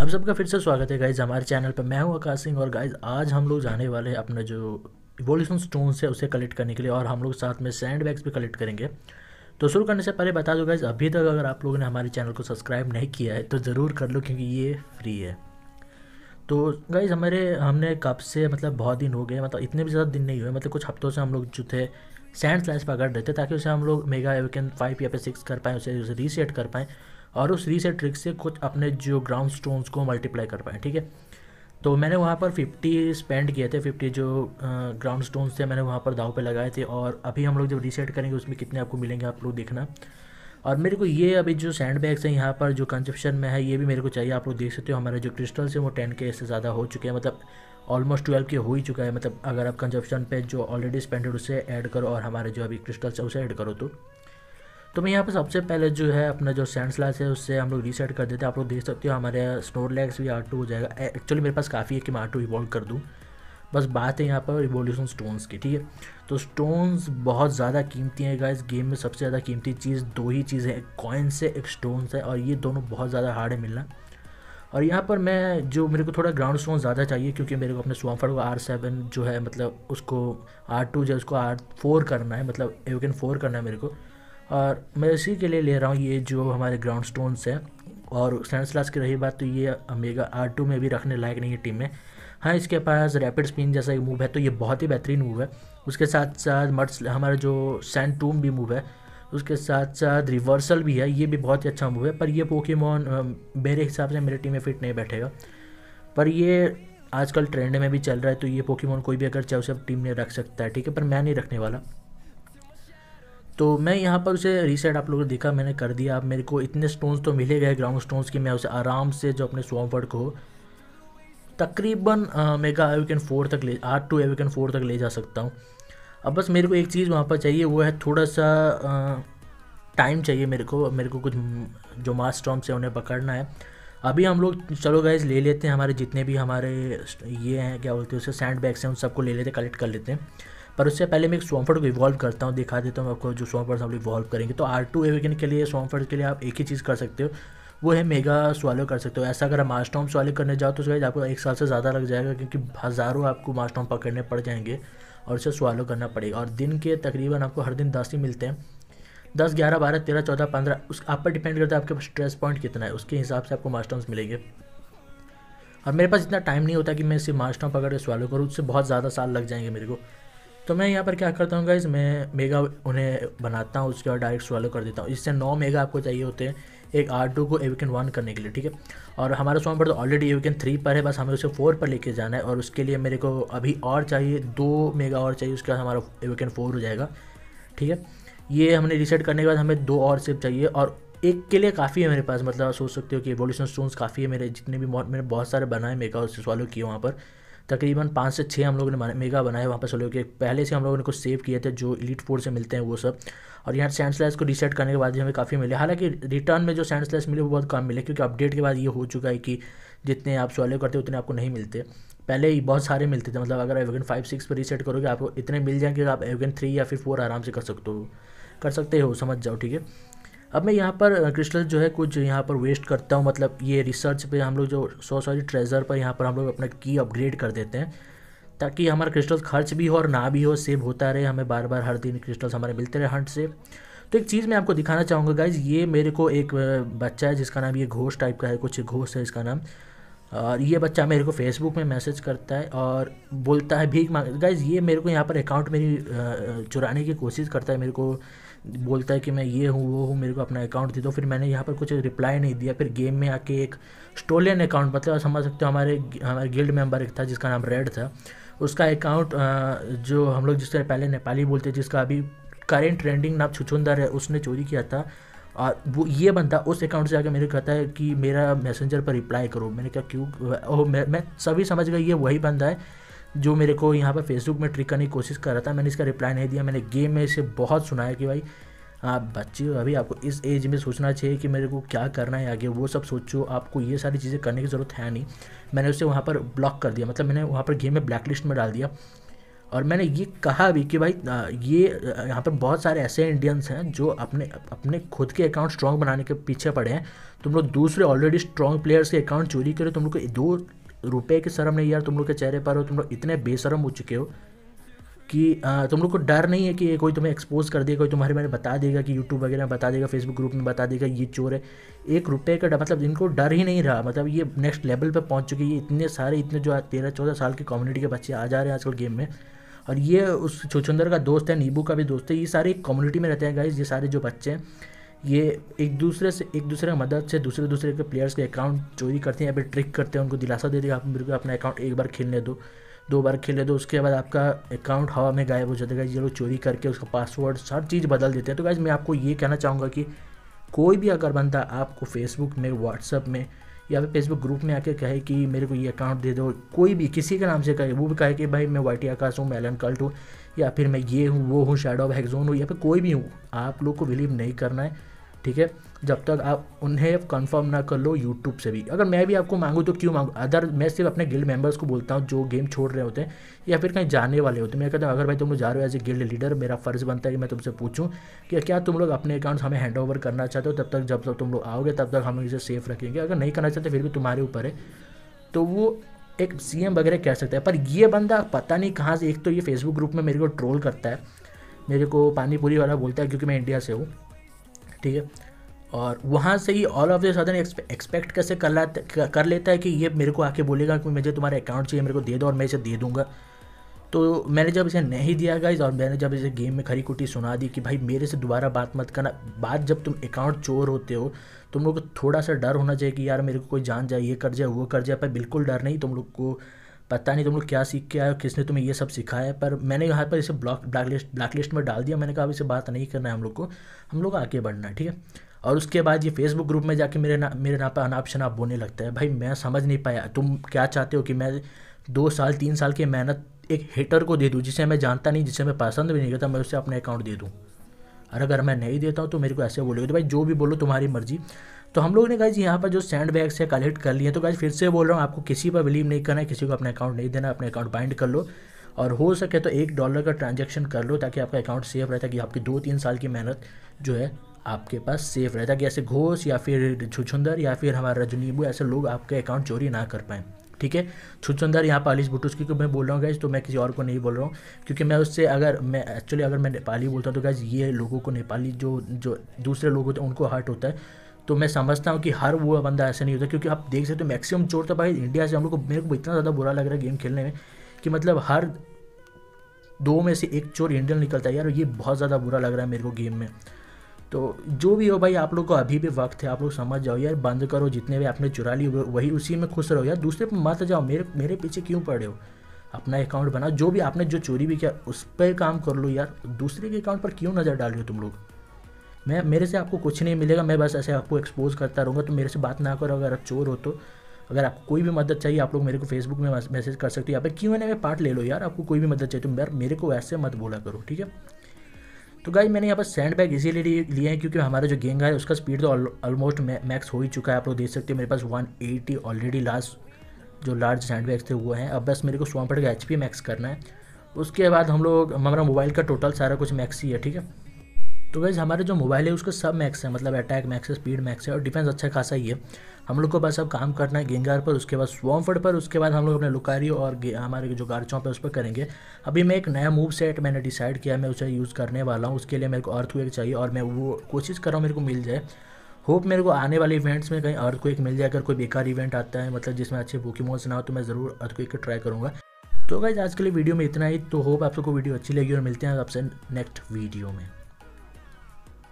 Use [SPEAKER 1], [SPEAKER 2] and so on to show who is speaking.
[SPEAKER 1] आप सबका फिर से स्वागत है गाइज हमारे चैनल पर मैं हूँ आकाश सिंह और गाइज आज हम लोग जाने वाले हैं अपने जो इवोल्यूशन स्टोन्स है उसे कलेक्ट करने के लिए और हम लोग साथ में सैंड बैग्स भी कलेक्ट करेंगे तो शुरू करने से पहले बता दो गाइज अभी तक अगर आप लोगों ने हमारे चैनल को सब्सक्राइब नहीं किया है तो ज़रूर कर लो क्योंकि ये फ्री है तो गाइज़ हमारे हमने कब से मतलब बहुत दिन हो गए मतलब इतने भी ज़्यादा दिन नहीं हुए मतलब कुछ हफ्तों से हम लोग जो थे सैंड स्लैश पकड़ रहे थे ताकि उसे हम लोग मेगा एवेकन फाइव या फिर सिक्स कर पाएँ उसे उसे रीसेट कर पाएँ और उस रीसेट ट्रिक से कुछ अपने जो ग्राउंड स्टोन्स को मल्टीप्लाई कर पाए ठीक है तो मैंने वहाँ पर 50 स्पेंड किए थे 50 जो ग्राउंड स्टोन्स थे मैंने वहाँ पर दाव पे लगाए थे और अभी हम लोग जब रीसेट करेंगे उसमें कितने आपको मिलेंगे आप लोग देखना और मेरे को ये अभी जो सैंड बैग्स हैं यहाँ पर जो कंजप्शन में है ये भी मेरे को चाहिए आप लोग देख सकते हो हमारे जो क्रिस्टल्स हैं वो टेन के से ज़्यादा हो चुके हैं मतलब ऑलमोस्ट ट्वेल्व के हो ही चुका है मतलब अगर आप कंजप्शन पे जो ऑलरेडी स्पेंडेड उसे ऐड करो और हमारे जो अभी क्रिस्टल्स है उसे ऐड करो तो तो मैं यहाँ पर सबसे पहले जो है अपना जो सेंड स्लास है उससे हम लोग रीसेट कर देते हैं आप लोग देख सकते हो हमारे स्नोर लैग्स भी आर टू हो जाएगा एक्चुअली मेरे पास काफ़ी है कि मैं आर टू इवॉल्व कर दूँ बस बात है यहाँ पर रिवोल्यूशन स्टोन्स की ठीक है तो स्टोन्स बहुत ज़्यादा कीमती हैं गाइस गेम में सबसे ज़्यादा कीमती चीज़ दो ही चीज़ें एक कॉइन्स है एक स्टोन्स है और ये दोनों बहुत ज़्यादा हार्ड है मिलना और यहाँ पर मैं जो मेरे को थोड़ा ग्राउंड स्टोन ज़्यादा चाहिए क्योंकि मेरे को अपने स्वाफर को आर सेवन जो है मतलब उसको आर टू जो है उसको आर फोर करना है मतलब एवकेन फोर करना है मेरे को और मैं इसी के लिए ले रहा हूँ ये जो हमारे ग्राउंड स्टोन्स हैं और सेंस स्लास की रही बात तो ये अमेगा आर टू में भी रखने लायक नहीं है टीम में हाँ इसके पास रैपिड स्पिन जैसा एक मूव है तो ये बहुत ही बेहतरीन मूव है उसके साथ साथ मर्स हमारा जो सैंड टूम भी मूव है उसके साथ साथ रिवर्सल भी है ये भी बहुत ही अच्छा मूव है पर ये पोकेमोन मेरे हिसाब से मेरी टीम में फिट नहीं बैठेगा पर ये आजकल ट्रेंड में भी चल रहा है तो ये पोकेमोन कोई भी अगर चाहे उसे टीम में रख सकता है ठीक है पर मैं नहीं रखने वाला तो मैं यहाँ पर उसे रीसेट आप लोगों को देखा मैंने कर दिया अब मेरे को इतने स्टोन्स तो मिले गए ग्राउंड स्टोन्स कि मैं उसे आराम से जो अपने स्वॉम वर्ड को तकरीबन मेगा एविकन फोर तक ले आर टू एविकन फोर तक ले जा सकता हूँ अब बस मेरे को एक चीज़ वहाँ पर चाहिए वो है थोड़ा सा टाइम चाहिए मेरे को मेरे को कुछ जो मास स्टॉम्स है उन्हें पकड़ना है अभी हम लोग चलो गाइज ले लेते हैं हमारे जितने भी हमारे ये हैं क्या बोलते हैं उससे सैंड बैग्स हैं उन सबको ले लेते कलेक्ट कर लेते हैं पर उससे पहले मैं एक स्वॉम्फर्ड को इवॉल्व करता हूँ दिखा देता हूँ आपको जो स्वॉम्फर्ड हम इवॉल्व करेंगे तो आर टू एवेगन के लिए स्वॉम्फर्ड के लिए आप एक ही चीज़ कर सकते हो वो है मेगा स्वालो कर सकते हो ऐसा अगर आप मास्टॉम स्वालो करने जाओ तो शायद आपको एक साल से ज़्यादा लग जाएगा क्योंकि हज़ारों आपको मास्टॉम पकड़ने पड़ जाएंगे और उसे स्वालो करना पड़ेगा और दिन के तकरीबन आपको हर दिन दस ही मिलते हैं दस ग्यारह बारह तेरह चौदह पंद्रह उस आप पर डिपेंड करता है आपके पास स्ट्रेस पॉइंट कितना है उसके हिसाब से आपको मास्टॉम्स मिलेंगे और मेरे पास इतना टाइम नहीं होता कि मैं इसे मास्टॉम पकड़ के स्वालो करूँ उससे बहुत ज़्यादा साल लग जाएंगे मेरे को तो मैं यहाँ पर क्या करता हूँ गाइज़ मैं मेगा उन्हें बनाता हूँ उसके बाद डायरेक्ट सॉलो कर देता हूँ इससे नौ मेगा आपको चाहिए होते हैं एक आर टू को एविकन वन करने के लिए ठीक है और हमारा सॉन्ग पर तो ऑलरेडी एविकन थ्री पर है बस हमें उसे फोर पर लेके जाना है और उसके लिए मेरे को अभी और चाहिए दो मेगा और चाहिए उसके बाद हमारा एविकन फोर हो जाएगा ठीक है ये हमने रिसेट करने के बाद हमें दो और सिप चाहिए और एक के लिए काफ़ी है मेरे पास मतलब सोच सकते हो कि वोल्यूशन स्टोन्स काफ़ी है मेरे जितने भी मेरे बहुत सारे बनाए मेगा उससे सॉलो किए वहाँ पर तकरीबन पाँच से छः हम लोगों ने मेगा बनाए वहाँ पर सोलो के पहले से हम लोगों ने कुछ सेव किए थे जो इलीट फोर से मिलते हैं वो सब और यहाँ सैंड को रीसेट करने के बाद हमें काफ़ी मिले हालांकि रिटर्न में जो सैंड मिले वो बहुत कम मिले क्योंकि अपडेट के बाद ये हो चुका है कि जितने आप सोलो करते उतने आपको नहीं मिलते पहले ही बहुत सारे मिलते थे मतलब अगर एवगन फाइव सिक्स पर रीसेट करोगे आपको इतने मिल जाएंगे आप एवगन थ्री या फिर फोर आराम से कर सकते हो कर सकते हो समझ जाओ ठीक है अब मैं यहाँ पर क्रिस्टल जो है कुछ यहाँ पर वेस्ट करता हूँ मतलब ये रिसर्च पे हम लोग जो सो सॉरी ट्रेजर पर यहाँ पर हम लोग अपना की अपग्रेड कर देते हैं ताकि हमारा क्रिस्टल्स खर्च भी हो और ना भी हो सेव होता रहे हमें बार बार हर दिन क्रिस्टल्स हमारे मिलते रहे हंट से तो एक चीज़ मैं आपको दिखाना चाहूँगा गाइज ये मेरे को एक बच्चा है जिसका नाम ये घोष टाइप का है कुछ घोष है इसका नाम और ये बच्चा मेरे को फेसबुक में मैसेज करता है और बोलता है भीख मांग गाइज ये मेरे को यहाँ पर अकाउंट मेरी चुराने की कोशिश करता है मेरे को बोलता है कि मैं ये हूँ वो हूँ मेरे को अपना अकाउंट दे दो फिर मैंने यहाँ पर कुछ रिप्लाई नहीं दिया फिर गेम में आके एक स्टोलियन अकाउंट मतलब समझ सकते हो हमारे हमारे गिल्ड मेंबर एक था जिसका नाम रेड था उसका अकाउंट जो हम लोग जिससे पहले नेपाली बोलते जिसका अभी करेंट ट्रेंडिंग नाम छुछुंदर है उसने चोरी किया था और वो ये बंदा उस अकाउंट से आके मेरे कहता है कि मेरा मैसेंजर पर रिप्लाई करो मैंने कहा क्यों ओह मैं मैं सभी समझ गया ये वही बंदा है जो मेरे को यहाँ पर फेसबुक में ट्रिक करने की कोशिश कर रहा था मैंने इसका रिप्लाई नहीं दिया मैंने गेम में इसे बहुत सुना है कि भाई आप बच्चे अभी आपको इस एज में सोचना चाहिए कि मेरे को क्या करना है आगे वो सब सोचो आपको ये सारी चीज़ें करने की ज़रूरत है नहीं मैंने उसे वहाँ पर ब्लॉक कर दिया मतलब मैंने वहाँ पर गेम में ब्लैक लिस्ट में डाल दिया और मैंने ये कहा भी कि भाई ये यहाँ पर बहुत सारे ऐसे इंडियंस हैं जो अपने अपने खुद के अकाउंट स्ट्रॉन्ग बनाने के पीछे पड़े हैं तुम लोग दूसरे ऑलरेडी स्ट्रॉन्ग प्लेयर्स के अकाउंट चोरी करो तुम लोग को दो रुपए की शर्म नहीं यार तुम लोग के चेहरे पर हो तुम लोग इतने बेशरम हो चुके हो कि तुम लोग को डर नहीं है कि ये कोई तुम्हें एक्सपोज कर देगा कोई तुम्हारे बारे में बता देगा कि यूट्यूब वगैरह में बता देगा फेसबुक ग्रुप में बता देगा ये चोर है एक रुपये का डर मतलब इनको डर ही नहीं रहा मतलब ये नेक्स्ट लेवल पर पहुँच चुकी है इतने सारे इतने जो तेरह चौदह साल की कम्युनिटी के बच्चे आ जा रहे हैं आजकल गेम में और ये उस छुछुंदर का दोस्त है नीबू का भी दोस्त है ये सारे एक कम्युनिटी में रहते हैं गाइज ये सारे जो बच्चे हैं ये एक दूसरे से एक दूसरे की मदद से दूसरे दूसरे के प्लेयर्स के अकाउंट चोरी करते हैं या फिर ट्रिक करते हैं उनको दिलासा दे हैं आप मेरे को अपना अकाउंट एक बार खेलने दो दो बार खेले दो उसके बाद आपका अकाउंट हवा में गायब हो जाता है ये लोग चोरी करके उसका पासवर्ड हर चीज़ बदल देते हैं तो गाइज मैं आपको ये कहना चाहूँगा कि कोई भी अगर बंदा आपको फेसबुक में व्हाट्सअप में या फिर फेसबुक ग्रुप में आके कहे कि मेरे को ये अकाउंट दे दो कोई भी किसी के नाम से कहे वो भी कहे कि भाई मैं वाइटी आकाश हूँ मैं एलन कल्ट हूँ या फिर मैं ये हूँ वो हूँ शेडो ऑफ हैगजोन हूँ या फिर कोई भी हूँ आप लोग को बिलीव नहीं करना है ठीक है जब तक आप उन्हें कंफर्म ना कर लो यूट्यूब से भी अगर मैं भी आपको मांगूँ तो क्यों मांगूँ अदर मैं सिर्फ अपने गिल्ड मेंबर्स को बोलता हूँ जो गेम छोड़ रहे होते हैं या फिर कहीं जाने वाले होते हैं मैं कहता हूँ अगर भाई तुम लोग जा रहे हो एज ए गिल्ड लीडर मेरा फ़र्ज़ बनता है कि मैं तुमसे पूछूँ कि क्या तुम लोग अपने अकाउंट्स हमें हैंड ओवर करना चाहते हो तब तक जब तक तुम लोग आओगे तब तक हम इसे सेफ रखेंगे अगर नहीं करना चाहते फिर भी तुम्हारे ऊपर है तो वो एक सी वगैरह कह सकता है पर ये बंदा पता नहीं कहाँ से एक तो ये फेसबुक ग्रुप में मेरे को ट्रोल करता है मेरे को पानीपुरी वाला बोलता है क्योंकि मैं इंडिया से हूँ ठीक है और वहाँ से ही ऑल ऑफ द सदन एक्सपेक्ट कैसे कर ला कर लेता है कि ये मेरे को आके बोलेगा कि मुझे तुम्हारा अकाउंट चाहिए मेरे को दे दो और मैं इसे दे दूँगा तो मैंने जब इसे नहीं दिया गाइज और मैंने जब इसे गेम में खरी कुटी सुना दी कि भाई मेरे से दोबारा बात मत करना बात जब तुम अकाउंट चोर होते हो तुम लोग को थोड़ा सा डर होना चाहिए कि यार मेरे को कोई जान जाए ये कर जाए वो कर जाए पर बिल्कुल डर नहीं तुम लोग को पता नहीं तुम लोग क्या सीख के आए हो किसने तुम्हें ये सब सिखाया है पर मैंने यहाँ पर इसे block blacklist blacklist में डाल दिया मैंने कहा अब इसे बात नहीं करना है हम लोग को हम लोग आगे बढ़ना है ठीक है और उसके बाद ये फेसबुक ग्रुप में जाके मेरे ना मेरे नाम पर अनाप शनाप बोने लगता है भाई मैं समझ नहीं पाया तुम क्या चाहते हो कि मैं दो साल तीन साल की मेहनत एक हेटर को दे दूँ जिसे मैं जानता नहीं जिसे मैं पसंद भी नहीं करता मैं उसे अपना अकाउंट दे दूँ और अगर मैं नहीं देता हूँ तो मेरे को ऐसे बोलेगा तो भाई जो भी बोलो तुम्हारी मर्जी तो हम लोग ने गाइज यहाँ पर जो सैंड बैग्स है कलेक्ट कर लिए तो गाइज फिर से बोल रहा हूँ आपको किसी पर बिलीव नहीं करना है किसी को अपना अकाउंट नहीं देना अपने अकाउंट बाइंड कर लो और हो सके तो एक डॉलर का ट्रांजेक्शन कर लो ताकि आपका अकाउंट सेफ रहे ताकि आपकी दो तीन साल की मेहनत जो है आपके पास सेफ रहे ताकि ऐसे घोष या फिर छुछुंदर या फिर हमारा रजनीबू ऐसे लोग आपके अकाउंट चोरी ना कर पाएँ ठीक है छुछुंदर यहाँ पर पाली बुटूस की मैं बोल रहा हूँ गैज तो मैं किसी और को नहीं बोल रहा हूँ क्योंकि मैं उससे अगर मैं एक्चुअली अगर मैं नेपाली बोलता हूँ तो गैज ये लोगों को नेपाली जो जो दूसरे लोग होते हैं उनको हर्ट होता है तो मैं समझता हूँ कि हर वो बंदा ऐसे नहीं होता क्योंकि आप देख सकते हो मैक्सिमम चोर तो भाई इंडिया से हम लोग को मेरे को इतना ज़्यादा बुरा लग रहा है गेम खेलने में कि मतलब हर दो में से एक चोर इंडियन निकलता है यार ये बहुत ज़्यादा बुरा लग रहा है मेरे को गेम में तो जो भी हो भाई आप लोग को अभी भी वक्त है आप लोग समझ जाओ यार बंद करो जितने भी आपने चुरा लिए वही उसी में खुश रहो यार दूसरे पर मत जाओ मेरे मेरे पीछे क्यों पड़े हो अपना अकाउंट बनाओ जो भी आपने जो चोरी भी किया उस पर काम कर लो यार दूसरे के अकाउंट पर क्यों नज़र डाल रहे हो तुम लोग मैं मेरे से आपको कुछ नहीं मिलेगा मैं बस ऐसे आपको एक्सपोज करता रहूँगा तो मेरे से बात ना करो अगर आप चोर हो तो अगर आपको कोई भी मदद चाहिए आप लोग मेरे को फेसबुक में मैसेज कर सकते हो यहाँ पर क्यों मैंने पार्ट ले लो यार आपको कोई भी मदद चाहिए तो यार मेरे को ऐसे मत बोला करो ठीक है तो गाई मैंने यहाँ पर सैंड बैग इजीली लिए हैं क्योंकि हमारा जो गेंग है उसका स्पीड तो ऑलमोस्ट मैक्स हो ही चुका है आप लोग देख सकते हो मेरे पास 180 ऑलरेडी लास्ट जो लार्ज सैंड बैग थे वो हैं अब बस मेरे को स्वाम्पट का एच मैक्स करना है उसके बाद हम लोग हमारा मोबाइल का टोटल सारा कुछ मैक्स ही है ठीक है तो वैसे हमारे जो मोबाइल है उसका सब मैक्स है मतलब अटैक मैक्स है स्पीड मैक्स है और डिफेंस अच्छा खासा ही है हम लोग को बस अब काम करना है गेंगार पर उसके बाद स्वॉम्फर्ड पर उसके बाद हम लोग अपने लुकारियो और हमारे जो गार्चों पर उस पर करेंगे अभी मैं एक नया मूव सेट मैंने डिसाइड किया मैं उसे यूज़ करने वाला हूँ उसके लिए मेरे को अर्थ चाहिए और मैं वो कोशिश कर रहा हूँ मेरे को मिल जाए होप मेरे को आने वाले इवेंट्स में कहीं अर्थ को मिल जाए अगर कोई बेकार इवेंट आता है मतलब जिसमें अच्छे पोकीमोन्स ना हो तो मैं ज़रूर अर्थ को ट्राई करूँगा तो गाइज आज के लिए वीडियो में इतना ही तो होप आप सबको वीडियो अच्छी लगी और मिलते हैं आपसे नेक्स्ट वीडियो में